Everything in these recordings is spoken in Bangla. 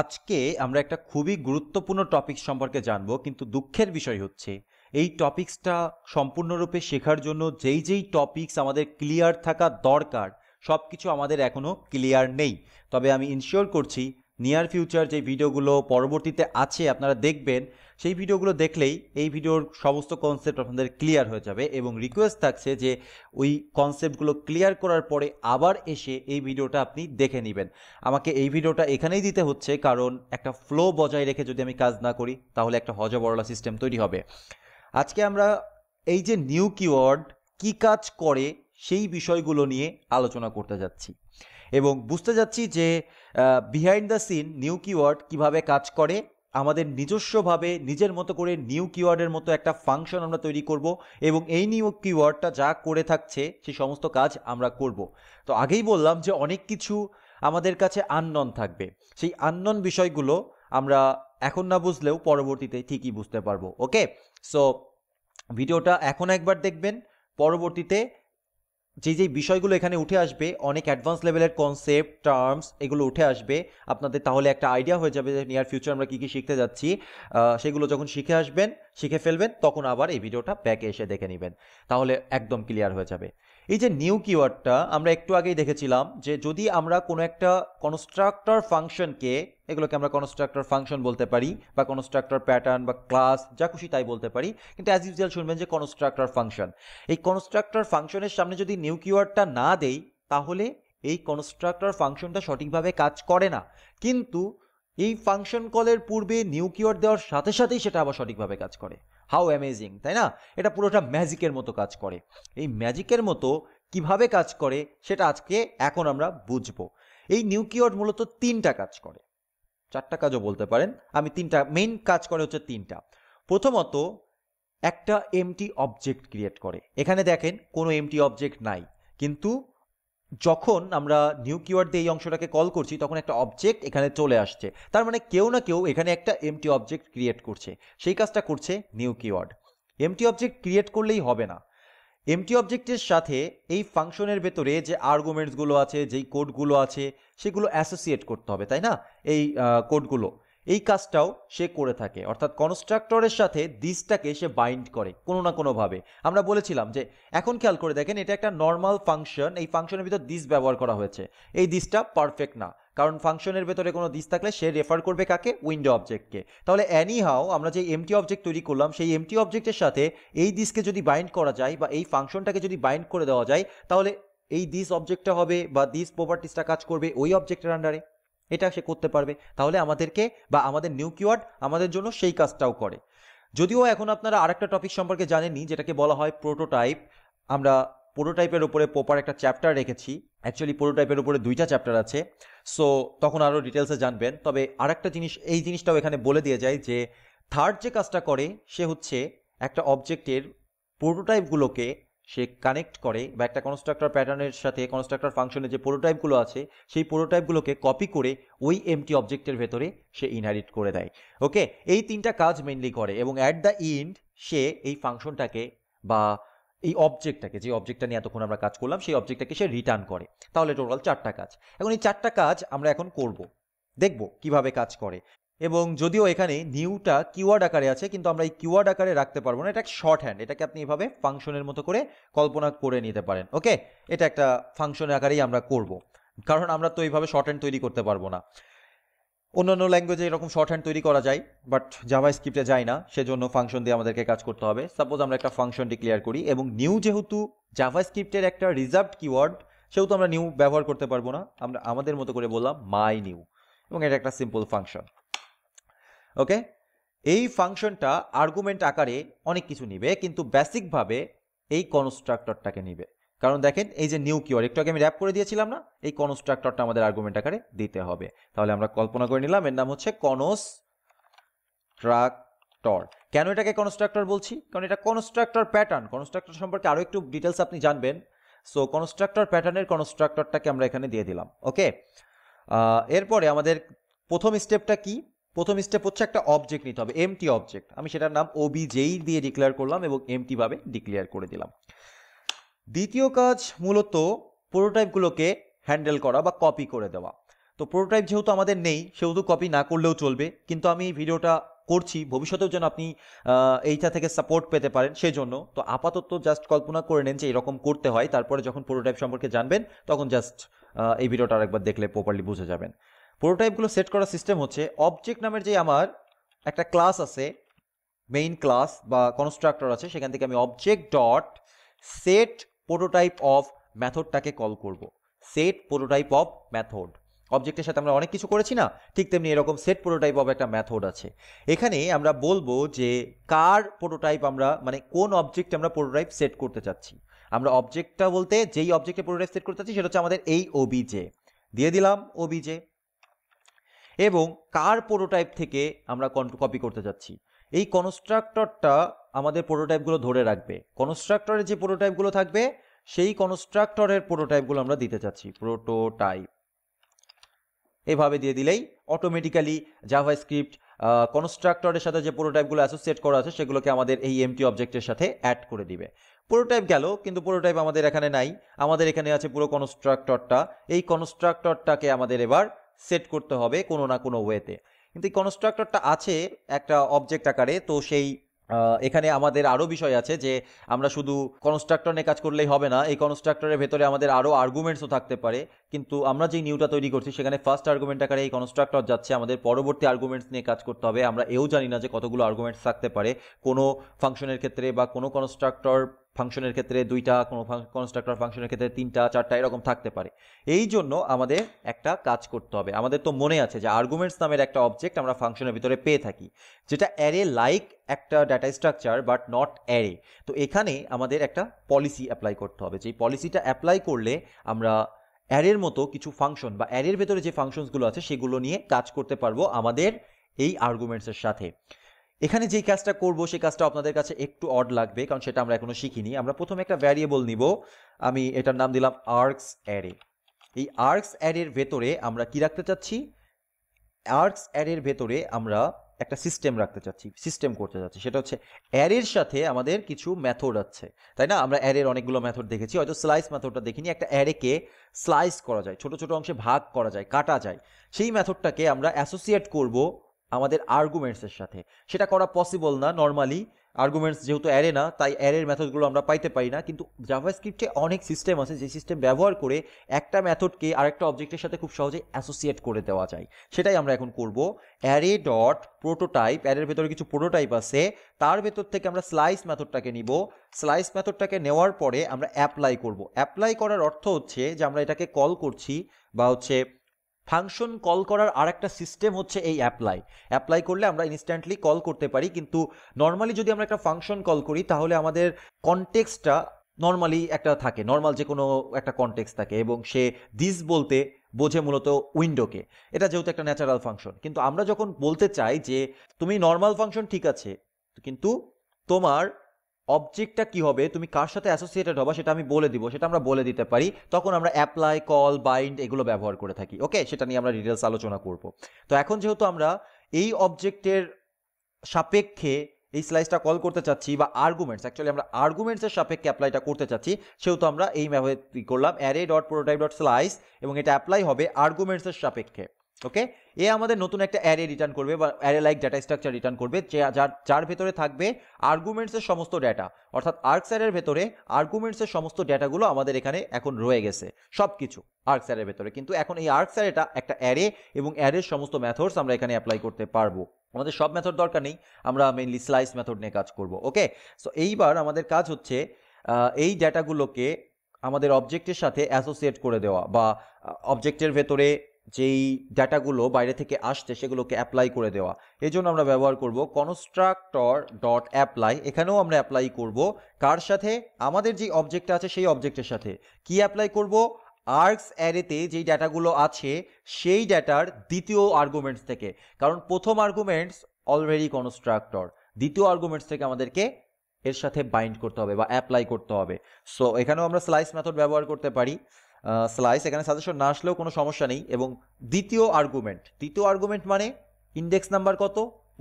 আজকে আমরা একটা খুবই গুরুত্বপূর্ণ টপিক সম্পর্কে জানব কিন্তু দুঃখের বিষয় হচ্ছে এই টপিক্সটা সম্পূর্ণরূপে শেখার জন্য যেই যেই টপিক্স আমাদের ক্লিয়ার থাকা দরকার সব কিছু আমাদের এখনও ক্লিয়ার নেই তবে আমি ইনশিওর করছি নিয়ার ফিউচার যে ভিডিওগুলো পরবর্তীতে আছে আপনারা দেখবেন সেই ভিডিওগুলো দেখলেই এই ভিডিওর সমস্ত কনসেপ্ট আপনাদের ক্লিয়ার হয়ে যাবে এবং রিকোয়েস্ট থাকছে যে ওই কনসেপ্টগুলো ক্লিয়ার করার পরে আবার এসে এই ভিডিওটা আপনি দেখে নেবেন আমাকে এই ভিডিওটা এখানেই দিতে হচ্ছে কারণ একটা ফ্লো বজায় রেখে যদি আমি কাজ না করি তাহলে একটা হজবরলা সিস্টেম তৈরি হবে আজকে আমরা এই যে নিউ কিওয়ার্ড কি কাজ করে সেই বিষয়গুলো নিয়ে আলোচনা করতে যাচ্ছি এবং বুঝতে যাচ্ছি যে behind the scene new keyword কিভাবে কাজ করে আমাদের নিজস্বভাবে নিজের মতো করে নিউ কিওয়ার্ডের মতো একটা ফাংশন আমরা তৈরি করব এবং এই নিউ কিওয়ার্ডটা যা করে থাকছে সে সমস্ত কাজ আমরা করব তো আগেই বললাম যে অনেক কিছু আমাদের কাছে আননন থাকবে সেই আননন বিষয়গুলো আমরা এখন না বুঝলেও পরবর্তীতে ঠিকই বুঝতে পারবো ওকে সো ভিডিওটা এখন একবার দেখবেন পরবর্তীতে যে যেই বিষয়গুলো এখানে উঠে আসবে অনেক অ্যাডভান্স লেভেলের কনসেপ্ট টার্মস এগুলো উঠে আসবে আপনাদের তাহলে একটা আইডিয়া হয়ে যাবে যে নিয়ার ফিউচার আমরা কী কী শিখতে যাচ্ছি সেগুলো যখন শিখে আসবেন শিখে ফেলবেন তখন আবার এই ভিডিওটা ব্যাকে এসে দেখে নেবেন তাহলে একদম ক্লিয়ার হয়ে যাবে এই যে নিউ কিওয়ার্ডটা আমরা একটু আগেই দেখেছিলাম যে যদি আমরা কোনো একটা কনস্ট্রাক্টর ফাংশনকে এগুলোকে আমরা কনস্ট্রাক্টর ফাংশন বলতে পারি বা কনস্ট্রাক্টর প্যাটার্ন বা ক্লাস যা খুশি তাই বলতে পারি কিন্তু অ্যাজ ইউজুয়াল শুনবেন যে কনস্ট্রাক্টর ফাংশন এই কনস্ট্রাক্টর ফাংশনের সামনে যদি নিউ কিওয়ার্ডটা না দেই তাহলে এই কনস্ট্রাক্টর ফাংশনটা সঠিকভাবে কাজ করে না কিন্তু এই ফাংশন কলের পূর্বে নিউ কিওয়ার্ড দেওয়ার সাথে সাথেই সেটা আবার সঠিকভাবে কাজ করে হাউ অ্যামেজিং তাই না এটা পুরোটা ম্যাজিকের মতো কাজ করে এই ম্যাজিকের মতো কিভাবে কাজ করে সেটা আজকে এখন আমরা বুঝব এই নিউক্লিয়ড মূলত তিনটা কাজ করে চারটা কাজও বলতে পারেন আমি তিনটা মেইন কাজ করে হচ্ছে তিনটা প্রথমত একটা এমটি অবজেক্ট ক্রিয়েট করে এখানে দেখেন কোনো এমটি অবজেক্ট নাই কিন্তু যখন আমরা নিউ কিওয়ার্ড দিয়ে এই অংশটাকে কল করছি তখন একটা অবজেক্ট এখানে চলে আসছে তার মানে কেউ না কেউ এখানে একটা এমটি অবজেক্ট ক্রিয়েট করছে সেই কাজটা করছে new keyword empty object create করলেই হবে না এমটি অবজেক্টের সাথে এই ফাংশনের ভেতরে যে আর্গুমেন্টসগুলো আছে যেই কোডগুলো আছে সেগুলো অ্যাসোসিয়েট করতে হবে তাই না এই কোডগুলো এই কাজটাও সে করে থাকে অর্থাৎ কনস্ট্রাক্টরের সাথে দিসটাকে সে বাইন্ড করে কোনো না কোনোভাবে আমরা বলেছিলাম যে এখন খেয়াল করে দেখেন এটা একটা নর্মাল ফাংশন এই ফাংশনের ভিতর দিস ব্যবহার করা হয়েছে এই দিসটা পারফেক্ট না কারণ ফাংশনের ভেতরে কোনো দিস থাকলে সে রেফার করবে কাকে উইন্ডো অবজেক্টকে তাহলে অ্যানি হাও আমরা যে এমটি অবজেক্ট তৈরি করলাম সেই এমটি অবজেক্টের সাথে এই দিসকে যদি বাইন্ড করা যায় বা এই ফাংশনটাকে যদি বাইন্ড করে দেওয়া যায় তাহলে এই দিস অবজেক্টটা হবে বা দিস প্রপার্টিসটা কাজ করবে ওই অবজেক্টের আন্ডারে এটা সে করতে পারবে তাহলে আমাদেরকে বা আমাদের নিউ কিওয়ার্ড আমাদের জন্য সেই কাজটাও করে যদিও এখন আপনারা আরেকটা টপিক সম্পর্কে জানেনি যেটাকে বলা হয় প্রোটোটাইপ আমরা প্রোটোটাইপের উপরে প্রপার একটা চ্যাপ্টার রেখেছি অ্যাকচুয়ালি প্রোটোটাইপের উপরে দুইটা চ্যাপ্টার আছে সো তখন আরও ডিটেলসে জানবেন তবে আরেকটা জিনিস এই জিনিসটাও এখানে বলে দিয়ে যায় যে থার্ড যে কাজটা করে সে হচ্ছে একটা অবজেক্টের প্রোটোটাইপগুলোকে সে কানেক্ট করে বা একটা কনস্ট্রাক্টর প্যাটার্নের সাথে কনস্ট্রাক্টর ফাংশনে যে প্রোটোটাইপগুলো আছে সেই প্রোটোটাইপগুলোকে কপি করে ওই এমটি অবজেক্টের ভেতরে সে ইনহারিট করে দেয় ওকে এই তিনটা কাজ মেনলি করে এবং অ্যাট দ্য ইন্ড সে এই ফাংশনটাকে বা এই অবজেক্টটাকে যে অবজেক্টটা নিয়ে এতক্ষণ আমরা কাজ করলাম সেই অবজেক্টটাকে সে রিটার্ন করে তাহলে টোটাল চারটা কাজ এখন এই চারটা কাজ আমরা এখন করব দেখব কিভাবে কাজ করে এবং যদিও এখানে নিউটা কিওয়ার্ড আকারে আছে কিন্তু আমরা এই কিওয়ার্ড আকারে রাখতে পারবো না এটা শর্ট হ্যান্ড এটাকে আপনি এভাবে ফাংশনের মতো করে কল্পনা করে নিতে পারেন ওকে এটা একটা ফাংশনের আকারেই আমরা করব। কারণ আমরা তো এইভাবে শর্ট হ্যান্ড তৈরি করতে পারবো না অন্যান্য ল্যাঙ্গুয়েজে এরকম শর্ট হ্যান্ড তৈরি করা যায় বাট জাভা স্ক্রিপ্টে যায় না সেজন্য ফাংশন দিয়ে আমাদেরকে কাজ করতে হবে সাপোজ আমরা একটা ফাংশন ডিক্লেয়ার করি এবং নিউ যেহেতু জাভা স্ক্রিপ্টের একটা রিজার্ভড কিওয়ার্ড সেহেতু আমরা নিউ ব্যবহার করতে পারবো না আমরা আমাদের মতো করে বললাম মাই নিউ এবং এটা একটা সিম্পল ফাংশন ওকে এই ফাংশনটা আর্গুমেন্ট আকারে অনেক কিছু নিবে কিন্তু বেসিকভাবে এই কনস্ট্রাক্টরটাকে নিবে কারণ দেখেন এই যে নিউ কিওর একটু আগে আমি র্যাপ করে দিয়েছিলাম না এই কনস্ট্রাক্টরটা আমাদের আর্গুমেন্ট আকারে দিতে হবে তাহলে আমরা কল্পনা করে নিলাম এর নাম হচ্ছে কনস ট্রাক্টর কেন এটাকে কনস্ট্রাক্টর বলছি কারণ এটা কনস্ট্রাক্টর প্যাটার্ন কনস্ট্রাক্টর সম্পর্কে আরও একটু ডিটেলস আপনি জানবেন সো কনস্ট্রাক্টর প্যাটার্নের কনস্ট্রাক্টরটাকে আমরা এখানে দিয়ে দিলাম ওকে এরপরে আমাদের প্রথম স্টেপটা কি প্রথম স্টেপ হচ্ছে একটা অবজেক্ট নিতে হবে এমটি অবজেক্ট আমি সেটার নাম ওবিজেই দিয়ে ডিক্লেয়ার করলাম এবং এমটি ভাবে ডিক্লেয়ার করে দিলাম দ্বিতীয় কাজ মূলত প্রোটোটাইপগুলোকে হ্যান্ডেল করা বা কপি করে দেওয়া তো প্রোটোটাইপ যেহেতু আমাদের নেই সেহেতু কপি না করলেও চলবে কিন্তু আমি ভিডিওটা করছি ভবিষ্যতেও যেন আপনি এইটা থেকে সাপোর্ট পেতে পারেন সেই জন্য তো আপাতত জাস্ট কল্পনা করে নেন যে এরকম করতে হয় তারপরে যখন প্রোটোটাইপ সম্পর্কে জানবেন তখন জাস্ট এই ভিডিওটা আরেকবার দেখলে প্রপারলি বুঝে যাবেন প্রোটোটাইপগুলো সেট করার সিস্টেম হচ্ছে অবজেক্ট নামের যে আমার একটা ক্লাস আছে মেইন ক্লাস বা কনস্ট্রাক্টর আছে সেখান থেকে আমি object dot set prototype of ম্যাথডটাকে কল করব সেট প্রোটোটাইপ অফ ম্যাথড অবজেক্টের সাথে আমরা অনেক কিছু করেছি না ঠিক তেমনি এরকম সেট প্রোটোটাইপ অব একটা ম্যাথড আছে এখানে আমরা বলবো যে কার প্রোটোটাইপ আমরা মানে কোন অবজেক্ট আমরা প্রোটোটাইপ সেট করতে চাচ্ছি আমরা অবজেক্টটা বলতে যেই অবজেক্টে প্রোটোটাইপ সেট করতে চাচ্ছি সেটা হচ্ছে আমাদের এই ওবিজে দিয়ে দিলাম ওবিজে এবং কার প্রোটোটাইপ থেকে আমরা কপি করতে যাচ্ছি এই কনস্ট্রাক্টরটা আমাদের প্রোটোটাইপগুলো ধরে রাখবে কনস্ট্রাক্টরের যে প্রোটোটাইপগুলো থাকবে সেই কনস্ট্রাক্টরের প্রোটোটাইপগুলো আমরা দিতে চাচ্ছি প্রোটোটাইপ এভাবে দিয়ে দিলেই অটোমেটিক্যালি জাভা স্ক্রিপ্ট কনস্ট্রাক্টরের সাথে যে প্রোটোটাইপগুলো অ্যাসোসিয়েট করা আছে সেগুলোকে আমাদের এই এমটি অবজেক্টের সাথে অ্যাড করে দিবে প্রোটোটাইপ গেল কিন্তু প্রোটোটাইপ আমাদের এখানে নাই আমাদের এখানে আছে পুরো কনস্ট্রাক্টরটা এই কনস্ট্রাক্টরটাকে আমাদের এবার সেট করতে হবে কোনো না কোনো ওয়েতে কিন্তু এই কনস্ট্রাক্টরটা আছে একটা অবজেক্ট আকারে তো সেই এখানে আমাদের আরও বিষয় আছে যে আমরা শুধু কনস্ট্রাক্টর নিয়ে কাজ করলেই হবে না এই কনস্ট্রাক্টরের ভেতরে আমাদের আরও আর্গুমেন্টসও থাকতে পারে কিন্তু আমরা যে নিউটা তৈরি করছি সেখানে ফার্স্ট আর্গুমেন্ট আকারে এই কনস্ট্রাক্টর যাচ্ছে আমাদের পরবর্তী আর্গুমেন্টস নিয়ে কাজ করতে হবে আমরা এও জানি না যে কতগুলো আর্গুমেন্টস থাকতে পারে কোনো ফাংশনের ক্ষেত্রে বা কোনো কনস্ট্রাক্টর ফাংশনের ক্ষেত্রে দুইটা কোনো কনস্ট্রাক্টর ফাংশনের ক্ষেত্রে তিনটা চারটা এরকম থাকতে পারে এই জন্য আমাদের একটা কাজ করতে হবে আমাদের তো মনে আছে যে আর্গুমেন্টস নামের একটা অবজেক্ট আমরা ফাংশনের ভিতরে পেয়ে থাকি যেটা অ্যারে লাইক একটা data structure but not array তো এখানে আমাদের একটা পলিসি অ্যাপ্লাই করতে হবে যেই পলিসিটা অ্যাপ্লাই করলে আমরা অ্যারের মতো কিছু ফাংশন বা অ্যারের ভেতরে যে ফাংশনসগুলো আছে সেগুলো নিয়ে কাজ করতে পারবো আমাদের এই আর্গুমেন্টসের সাথে এখানে যেই কাজটা করব সেই কাজটা আপনাদের কাছে একটু অড লাগবে কারণ সেটা আমরা এখনো শিখিনি আমরা প্রথমে একটা ভ্যারিয়েবল নিব আমি এটার নাম দিলাম আর্কস অ্যারে এই আর্কস অ্যারের ভেতরে আমরা কি রাখতে চাচ্ছি আর্কস অ্যারের ভেতরে আমরা একটা সিস্টেম রাখতে চাচ্ছি সিস্টেম করতে চাচ্ছি সেটা হচ্ছে অ্যারের সাথে আমাদের কিছু মেথড আছে তাই না আমরা অ্যারের অনেকগুলো মেথড দেখেছি হয়তো স্লাইস মেথডটা দেখিনি একটা অ্যারেকে স্লাইস করা যায় ছোট ছোট অংশে ভাগ করা যায় কাটা যায় সেই মেথডটাকে আমরা অ্যাসোসিয়েট করব আমাদের আর্গুমেন্টসের সাথে সেটা করা পসিবল না নর্মালি আর্গুমেন্টস যেহেতু অ্যারে না তাই অ্যারের মেথডগুলো আমরা পাইতে পারি না কিন্তু জাভাস্ক্রিপ্টে অনেক সিস্টেম আছে যে সিস্টেম ব্যবহার করে একটা মেথডকে আরেকটা অবজেক্টের সাথে খুব সহজে অ্যাসোসিয়েট করে দেওয়া যায় সেটাই আমরা এখন করব অ্যারে ডট প্রোটোটাইপ অ্যারের ভেতরে কিছু প্রোটোটাইপ আছে তার ভেতর থেকে আমরা স্লাইস মেথডটাকে নিব স্লাইস মেথডটাকে নেওয়ার পরে আমরা অ্যাপ্লাই করব অ্যাপ্লাই করার অর্থ হচ্ছে যে আমরা এটাকে কল করছি বা হচ্ছে ফাংশন কল করার আর একটা সিস্টেম হচ্ছে এই অ্যাপ্লাই অ্যাপ্লাই করলে আমরা ইনস্ট্যান্টলি কল করতে পারি কিন্তু নর্মালি যদি আমরা একটা ফাংশন কল করি তাহলে আমাদের কনটেক্সটা নর্মালি একটা থাকে নর্মাল যে কোনো একটা কনটেক্স থাকে এবং সে দিস বলতে বোঝে মূলত উইন্ডোকে এটা যেহেতু একটা ন্যাচারাল ফাংশন কিন্তু আমরা যখন বলতে চাই যে তুমি নর্মাল ফাংশন ঠিক আছে কিন্তু তোমার অবজেক্টটা কি হবে তুমি কার সাথে অ্যাসোসিয়েটেড হবা সেটা আমি বলে দিব সেটা আমরা বলে দিতে পারি তখন আমরা অ্যাপ্লাই কল বাইন্ড এগুলো ব্যবহার করে থাকি ওকে সেটা নিয়ে আমরা ডিটেলস আলোচনা করব তো এখন যেহেতু আমরা এই অবজেক্টের সাপেক্ষে এই স্লাইসটা কল করতে চাচ্ছি বা আর্গুমেন্টস অ্যাকচুয়ালি আমরা আর্গুমেন্টসের সাপেক্ষে অ্যাপ্লাইটা করতে চাচ্ছি সেহেতু আমরা এই ম্যাপে করলাম array dot prototype dot slice এবং এটা অ্যাপ্লাই হবে আর্গুমেন্টসের সাপেক্ষে ওকে এ আমাদের নতুন একটা অ্যারে রিটার্ন করবে বা array like data structure return করবে যার যার ভেতরে থাকবে আর্গুমেন্টসের সমস্ত ডেটা অর্থাৎ আর্ক স্যারের ভেতরে আর্গুমেন্টসের সমস্ত ডেটাগুলো আমাদের এখানে এখন রয়ে গেছে সব কিছু আর্ক স্যারের ভেতরে কিন্তু এখন এই আর্ক স্যারেটা একটা অ্যারে এবং অ্যারের সমস্ত মেথডস আমরা এখানে অ্যাপ্লাই করতে পারবো আমাদের সব ম্যাথড দরকার নেই আমরা মেইনলি স্লাইস মেথড নিয়ে কাজ করব ওকে সো এইবার আমাদের কাজ হচ্ছে এই ডেটাগুলোকে আমাদের অবজেক্টের সাথে অ্যাসোসিয়েট করে দেওয়া বা অবজেক্টের ভেতরে যেই ডাটাগুলো বাইরে থেকে আসছে সেগুলোকে অ্যাপ্লাই করে দেওয়া এই জন্য আমরা ব্যবহার করব কনস্ট্রাক্টর ডট অ্যাপ্লাই এখানেও আমরা অ্যাপ্লাই করব কার সাথে আমাদের যে অবজেক্টটা আছে সেই অবজেক্টের সাথে কি অ্যাপ্লাই করব আর্কস অ্যারেতে যেই ডাটাগুলো আছে সেই ডাটার দ্বিতীয় আর্গুমেন্টস থেকে কারণ প্রথম আর্গুমেন্টস অলরেডি কনস্ট্রাক্টর দ্বিতীয় আর্গুমেন্টস থেকে আমাদেরকে এর সাথে বাইন্ড করতে হবে বা অ্যাপ্লাই করতে হবে সো এখানেও আমরা স্লাইস মেথড ব্যবহার করতে পারি স্লাইস এখানে সাজেশন না আসলেও কোনো সমস্যা নেই এবং দ্বিতীয় আর্গুমেন্ট দ্বিতীয় আর্গুমেন্ট মানে ইন্ডেক্স নাম্বার কত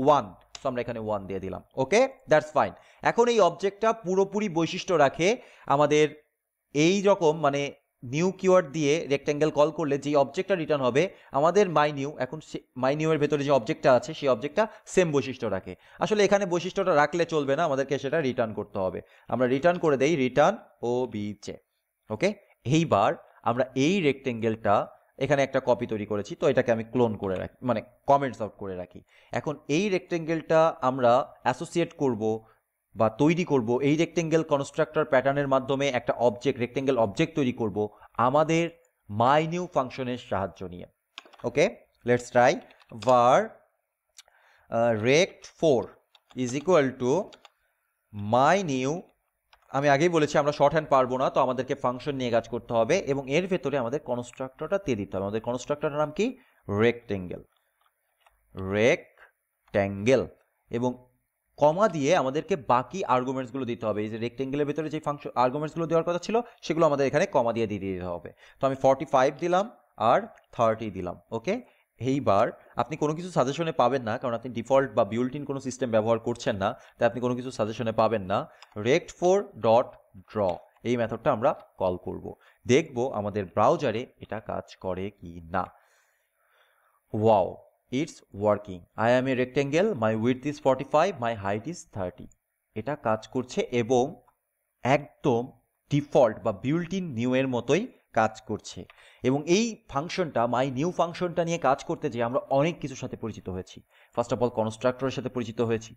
ওয়ান সো আমরা এখানে ওয়ান দিয়ে দিলাম ওকে দ্যাটস ফাইন এখন এই অবজেক্টটা পুরোপুরি বৈশিষ্ট্য রাখে আমাদের এই রকম মানে নিউ কিওয়ার্ড দিয়ে রেক্ট্যাঙ্গেল কল করলে যে অবজেক্টটা রিটার্ন হবে আমাদের মাই নিউ এখন মাই এর ভেতরে যে অবজেক্টটা আছে সেই অবজেক্টটা সেম বৈশিষ্ট্য রাখে আসলে এখানে বৈশিষ্ট্যটা রাখলে চলবে না আমাদেরকে সেটা রিটার্ন করতে হবে আমরা রিটার্ন করে দেই রিটার্ন ও বি চে ওকে এইবার আমরা এই রেক্টেঙ্গেলটা এখানে একটা কপি তৈরি করেছি তো এটাকে আমি ক্লোন করে রাখি মানে কমেন্টস আউট করে রাখি এখন এই রেক্টেঙ্গেলটা আমরা অ্যাসোসিয়েট করব বা তৈরি করব এই রেক্টেঙ্গেল কনস্ট্রাক্টর প্যাটার্নের মাধ্যমে একটা অবজেক্ট রেক্টেঙ্গেল অবজেক্ট তৈরি করব আমাদের মাই নিউ ফাংশনের সাহায্য নিয়ে ওকে let's try var rect four is equal to my new আমি আগেই বলেছি আমরা শর্ট হ্যান্ড পারবো না তো আমাদেরকে ফাংশন নিয়ে কাজ করতে হবে এবং এর ভেতরে আমাদের কনস্ট্রাক্টরটা দিয়ে দিতে হবে আমাদের কনস্ট্রাক্টরটার নাম কি রেক্টেঙ্গেল রেক্ট্যাঙ্গেল এবং কমা দিয়ে আমাদেরকে বাকি আর্গুমেন্টসগুলো দিতে হবে এই যে রেক্টেঙ্গেলের ভেতরে যে ফাংশন আর্গুমেন্টসগুলো দেওয়ার কথা ছিল সেগুলো আমাদের এখানে কমা দিয়ে দিয়ে দিতে হবে তো আমি ফর্টি ফাইভ দিলাম আর থার্টি দিলাম ওকে এইবার আপনি কোনো কিছু সাজেশনে পাবেন না কারণ আপনি ডিফল্ট বা বিউল্টিন কোনো সিস্টেম ব্যবহার করছেন না তাই আপনি কোনো কিছু সাজেশনে পাবেন না রেক্ট ফোর ডট ড্র এই মেথডটা আমরা কল করব। দেখব আমাদের ব্রাউজারে এটা কাজ করে কি না wow it's working I am a rectangle my width is forty five my height is thirty এটা কাজ করছে এবং একদম ডিফল্ট বা বিউল্টিন নিউ এর মতোই কাজ করছে এবং এই ফাংশনটা মাই নিউ ফাংশনটা নিয়ে কাজ করতে যেয়ে আমরা অনেক কিছুর সাথে পরিচিত হয়েছি ফার্স্ট অফ অল কনস্ট্রাক্টরের সাথে পরিচিত হয়েছি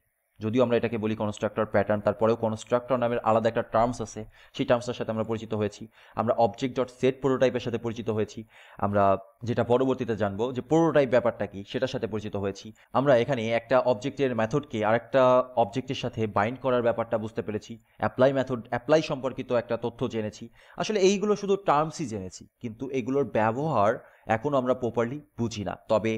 যদিও আমরা এটাকে বলি কনস্ট্রাক্টর প্যাটার্ন তারপরেও কনস্ট্রাক্টর নামের আলাদা একটা টার্মস আছে সেই টার্মসটার সাথে আমরা পরিচিত হয়েছি আমরা অবজেক্ট ডট সেট প্রোটোটাইপের সাথে পরিচিত হয়েছি আমরা যেটা পরবর্তীতে জানবো যে প্রোটোটাইপ ব্যাপারটা কি সেটার সাথে পরিচিত হয়েছি আমরা এখানে একটা অবজেক্টের মেথডকে আরেকটা অবজেক্টের সাথে বাইন্ড করার ব্যাপারটা বুঝতে পেরেছি অ্যাপ্লাই মেথড অ্যাপ্লাই সম্পর্কিত একটা তথ্য জেনেছি আসলে এইগুলো শুধু টার্মসই জেনেছি কিন্তু এগুলোর ব্যবহার এখনও আমরা প্রপারলি বুঝি না তবে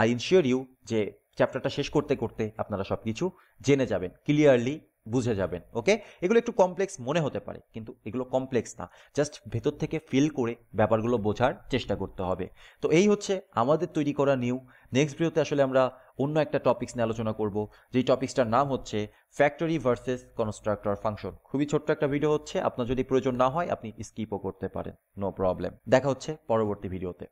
আই ইনশিওর ইউ যে চ্যাপ্টারটা শেষ করতে করতে আপনারা সব কিছু জেনে যাবেন ক্লিয়ারলি বুঝে যাবেন ওকে এগুলো একটু কমপ্লেক্স মনে হতে পারে কিন্তু এগুলো কমপ্লেক্স না জাস্ট ভেতর থেকে ফিল করে ব্যাপারগুলো বোঝার চেষ্টা করতে হবে তো এই হচ্ছে আমাদের তৈরি করা নিউ নেক্সট ভিডিওতে আসলে আমরা অন্য একটা টপিক্স নিয়ে আলোচনা করব যেই টপিক্সটার নাম হচ্ছে ফ্যাক্টরি ভার্সেস কনস্ট্রাক্টর ফাংশন খুবই ছোট্ট একটা ভিডিও হচ্ছে আপনার যদি প্রয়োজন না হয় আপনি স্কিপও করতে পারেন নো প্রবলেম দেখা হচ্ছে পরবর্তী ভিডিওতে